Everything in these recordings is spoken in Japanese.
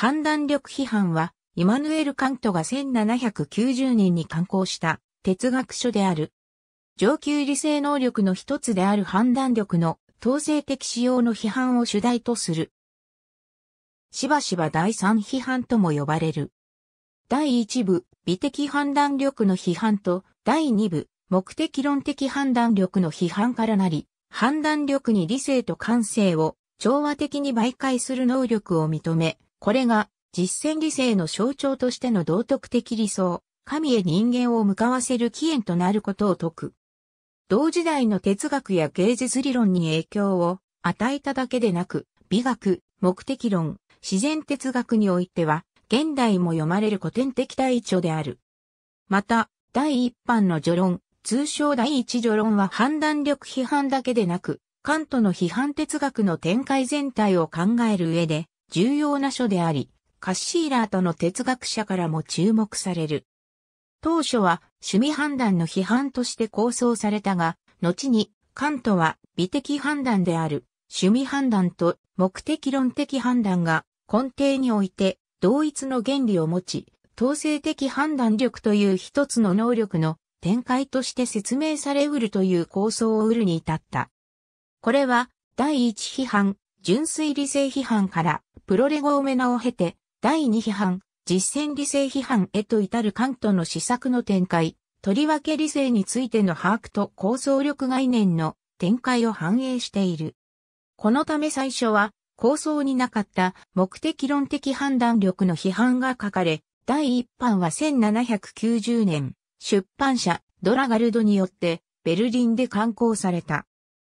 判断力批判は、イマヌエル・カントが1790年に刊行した哲学書である。上級理性能力の一つである判断力の統制的使用の批判を主題とする。しばしば第三批判とも呼ばれる。第一部、美的判断力の批判と、第二部、目的論的判断力の批判からなり、判断力に理性と感性を調和的に媒介する能力を認め、これが実践理性の象徴としての道徳的理想、神へ人間を向かわせる起源となることを説く。同時代の哲学や芸術理論に影響を与えただけでなく、美学、目的論、自然哲学においては、現代も読まれる古典的第一である。また、第一版の序論、通称第一序論は判断力批判だけでなく、カントの批判哲学の展開全体を考える上で、重要な書であり、カッシーラーとの哲学者からも注目される。当初は趣味判断の批判として構想されたが、後にカントは美的判断である趣味判断と目的論的判断が根底において同一の原理を持ち、統制的判断力という一つの能力の展開として説明されうるという構想を得るに至った。これは第一批判、純粋理性批判からプロレゴーメナを経て、第二批判、実践理性批判へと至る関東の施策の展開、とりわけ理性についての把握と構想力概念の展開を反映している。このため最初は、構想になかった目的論的判断力の批判が書かれ、第一版は1790年、出版社ドラガルドによってベルリンで刊行された。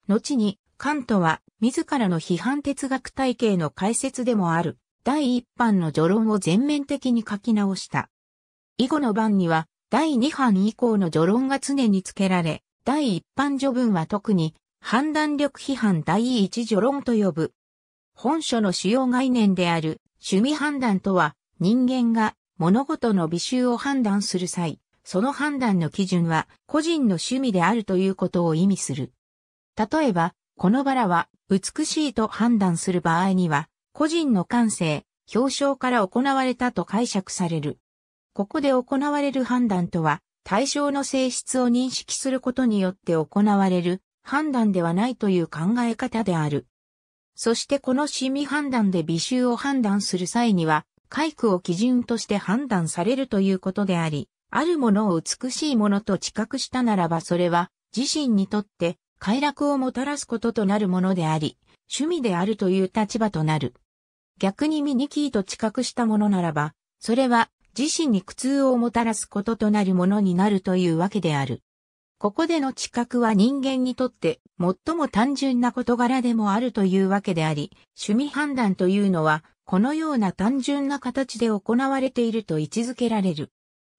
後に、カントは自らの批判哲学体系の解説でもある第一版の序論を全面的に書き直した。以後の版には第二版以降の序論が常に付けられ、第一版序文は特に判断力批判第一序論と呼ぶ。本書の主要概念である趣味判断とは人間が物事の美醜を判断する際、その判断の基準は個人の趣味であるということを意味する。例えば、このバラは美しいと判断する場合には、個人の感性、表彰から行われたと解釈される。ここで行われる判断とは、対象の性質を認識することによって行われる判断ではないという考え方である。そしてこのシミ判断で美醜を判断する際には、回区を基準として判断されるということであり、あるものを美しいものと知覚したならばそれは自身にとって快楽をもたらすこととなるものであり、趣味であるという立場となる。逆にミニキーと知覚したものならば、それは自身に苦痛をもたらすこととなるものになるというわけである。ここでの知覚は人間にとって最も単純な事柄でもあるというわけであり、趣味判断というのはこのような単純な形で行われていると位置づけられる。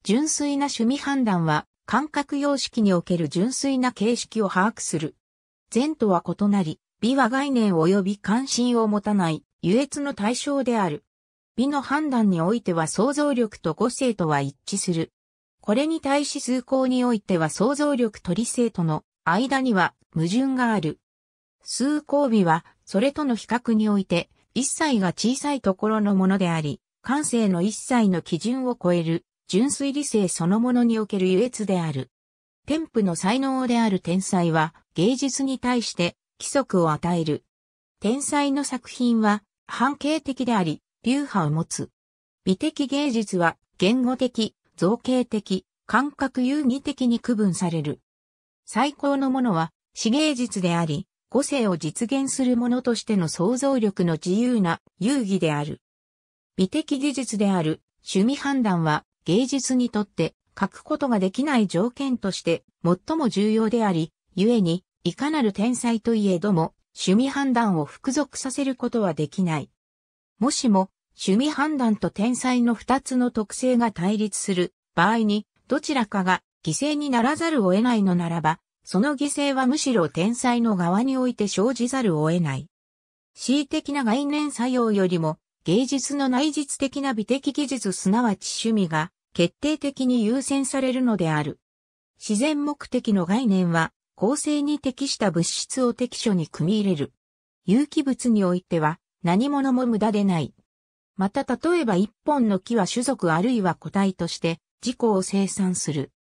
純粋な趣味判断は感覚様式における純粋な形式を把握する。善とは異なり、美は概念及び関心を持たない、優越の対象である。美の判断においては想像力と個性とは一致する。これに対し崇高においては想像力と理性との間には矛盾がある。崇高美は、それとの比較において、一切が小さいところのものであり、感性の一切の基準を超える純粋理性そのものにおける優越である。天賦の才能である天才は芸術に対して規則を与える。天才の作品は半径的であり、流派を持つ。美的芸術は言語的、造形的、感覚遊戯的に区分される。最高のものは、詩芸術であり、個性を実現するものとしての想像力の自由な遊戯である。美的技術である、趣味判断は、芸術にとって書くことができない条件として最も重要であり、故に、いかなる天才といえども、趣味判断を服属させることはできない。もしも、趣味判断と天才の二つの特性が対立する場合に、どちらかが犠牲にならざるを得ないのならば、その犠牲はむしろ天才の側において生じざるを得ない。恣意的な概念作用よりも芸術の内実的な美的技術すなわち趣味が決定的に優先されるのである。自然目的の概念は構成に適した物質を適所に組み入れる。有機物においては何者も無駄でない。また例えば一本の木は種族あるいは個体として自己を生産する。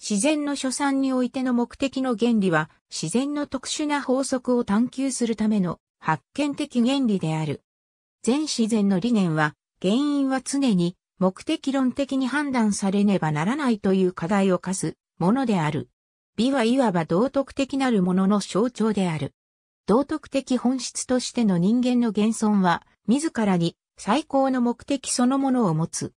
自然の所産においての目的の原理は自然の特殊な法則を探求するための発見的原理である。全自然の理念は、原因は常に目的論的に判断されねばならないという課題を課すものである。美はいわば道徳的なるものの象徴である。道徳的本質としての人間の現存は、自らに最高の目的そのものを持つ。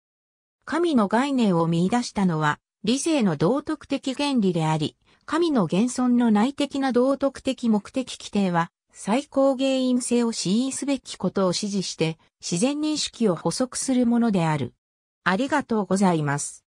神の概念を見出したのは、理性の道徳的原理であり、神の現存の内的な道徳的目的規定は、最高原因性を支因すべきことを指示して、自然認識を補足するものである。ありがとうございます。